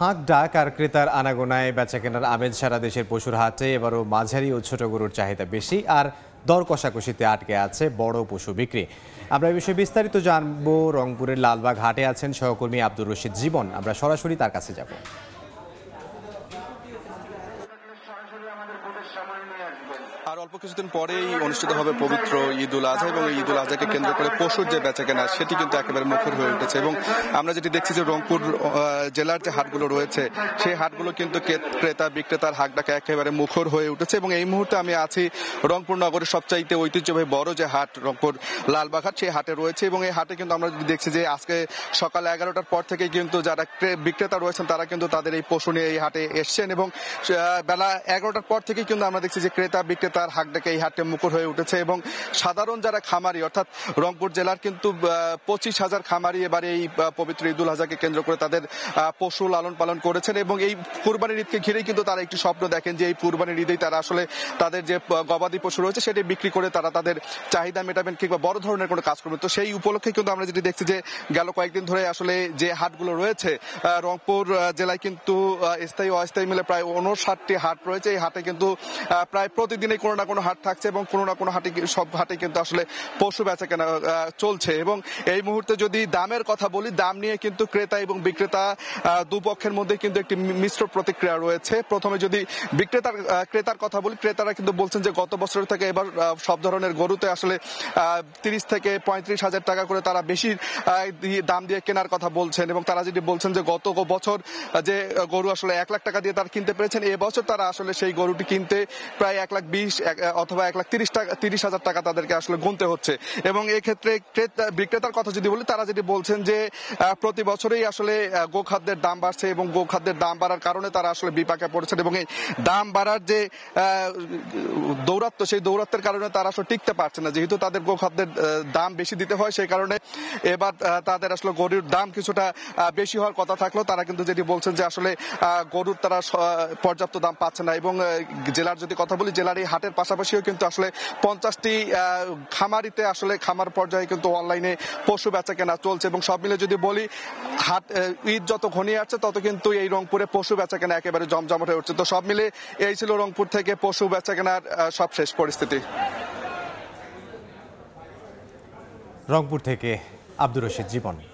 হাঁক ডাক আর ক্রেতার আনাগোনায় বেচাকেনার আমেজ সারা দেশের পশুর হাটে এবারও মাঝারি ও ছোট গরুর চাহিদা বেশি আর দর কষাকষিতে আটকে আছে বড় পশু বিক্রি আমরা এই বিষয়ে বিস্তারিত জানবো রংপুরের লালবাগ হাটে আছেন সহকর্মী আব্দুর রশিদ জীবন আমরা সরাসরি তার কাছে যাব অল্প কিছুদিন পরেই অনুষ্ঠিত হবে পবিত্র ঈদ উল আজহা এবং ঈদ উল আজহাকে কেন্দ্র করে পশুর যে বেচাকেনা সেটি কিন্তু একেবারে মুখর হয়ে উঠেছে এবং আমরা যেটি দেখছি যে রংপুর জেলার যে হাটগুলো রয়েছে সেই হাটগুলো কিন্তু ক্রেতা বিক্রেতার হাটটাকে একেবারে মুখর হয়ে উঠেছে এবং এই মুহূর্তে আমি আছি রংপুর নগরের সবচাইতে ঐতিহ্যবাহী বড় যে হাট রংপুর লালবাঘাট সেই হাটে রয়েছে এবং এই হাটে কিন্তু আমরা যদি দেখছি যে আজকে সকাল এগারোটার পর থেকে কিন্তু যারা বিক্রেতা রয়েছেন তারা কিন্তু তাদের এই পশু নিয়ে এই হাটে এসছেন এবং বেলা এগারোটার পর থেকে কিন্তু আমরা দেখছি যে ক্রেতা বিক্রেতার হাট ডেকে এই হাটে মুকুর হয়ে উঠেছে এবং সাধারণ যারা খামারি অর্থাৎ রংপুর জেলার কিন্তু পঁচিশ হাজার খামারি এবারে এই পবিত্র ঈদুল হাজাকে কেন্দ্র করে তাদের পশু লালন পালন করেছেন এবং এই কুরবানির ঈদকে ঘিরেই কিন্তু তারা একটি স্বপ্ন দেখেন যে এই কুরবানির ঈদেই তারা আসলে তাদের যে গবাদি পশু রয়েছে সেটি বিক্রি করে তারা তাদের চাহিদা মেটাবেন কিংবা বড় ধরনের কোনো কাজ করবেন তো সেই উপলক্ষে কিন্তু আমরা যেটি দেখছি যে গেল কয়েকদিন ধরে আসলে যে হাটগুলো রয়েছে রংপুর জেলায় কিন্তু স্থায়ী অস্থায়ী মিলে প্রায় উনষাটটি হাট রয়েছে এই হাটে কিন্তু প্রায় প্রতিদিনই কোনো না না কোনো হাট থাকছে এবং কোনো না কোনো হাটে সব হাটে কিন্তু আসলে পশু বেচা কেনা চলছে এবং এই মুহূর্তে যদি দামের কথা বলি দাম নিয়ে কিন্তু ক্রেতা এবং বিক্রেতা দুপক্ষের মধ্যে কিন্তু একটি মিশ্র প্রতিক্রিয়া রয়েছে প্রথমে যদি বিক্রেতার ক্রেতার কথা বলি ক্রেতারা কিন্তু বলছেন যে গত বছরের থেকে এবার সব ধরনের গরুতে আসলে তিরিশ থেকে পঁয়ত্রিশ হাজার টাকা করে তারা বেশি দাম দিয়ে কেনার কথা বলছেন এবং তারা যেটি বলছেন যে গত বছর যে গরু আসলে এক লাখ টাকা দিয়ে তারা কিনতে পেরেছেন এবছর তারা আসলে সেই গরুটি কিনতে প্রায় এক লাখ বিশ অথবা এক লাখ তিরিশ টাকা তিরিশ হাজার টাকা তাদেরকে আসলে গুনতে হচ্ছে এবং এক্ষেত্রে ক্রেতা বিক্রেতার কথা যদি বলি তারা যেটি বলছেন যে প্রতি বছরেই আসলে গোখাদ্যের দাম বাড়ছে এবং গোখাদ্যের দাম বাড়ার কারণে তারা আসলে বিপাকে পড়েছেন এবং এই দাম বাড়ার যে দৌরাত্ম সেই দৌরাত্বের কারণে তারা আসলে টিকতে পারছে না যেহেতু তাদের গোখাদ্যের দাম বেশি দিতে হয় সেই কারণে এবার তাদের আসলে গরুর দাম কিছুটা বেশি হওয়ার কথা থাকলেও তারা কিন্তু যেটি বলছেন যে আসলে গরুর তারা পর্যাপ্ত দাম পাচ্ছে না এবং জেলার যদি কথা বলি জেলার এই হাটের পাশাপাশিও কিন্তু আসলে পঞ্চাশটি খামারিতে আসলে খামার পর্যায়ে কিন্তু অনলাইনে পশু বেচা কেনা চলছে এবং সব মিলে যদি বলি হাট ঈদ যত ঘনিয়ে আছে তত কিন্তু এই রংপুরে পশু বেচা কেনা একেবারে জমজমট হয়ে উঠছে তো সব মিলে এই ছিল রংপুর থেকে পশু বেচা কেনার শেষ পরিস্থিতি রংপুর থেকে আব্দুর রশিদ জীবন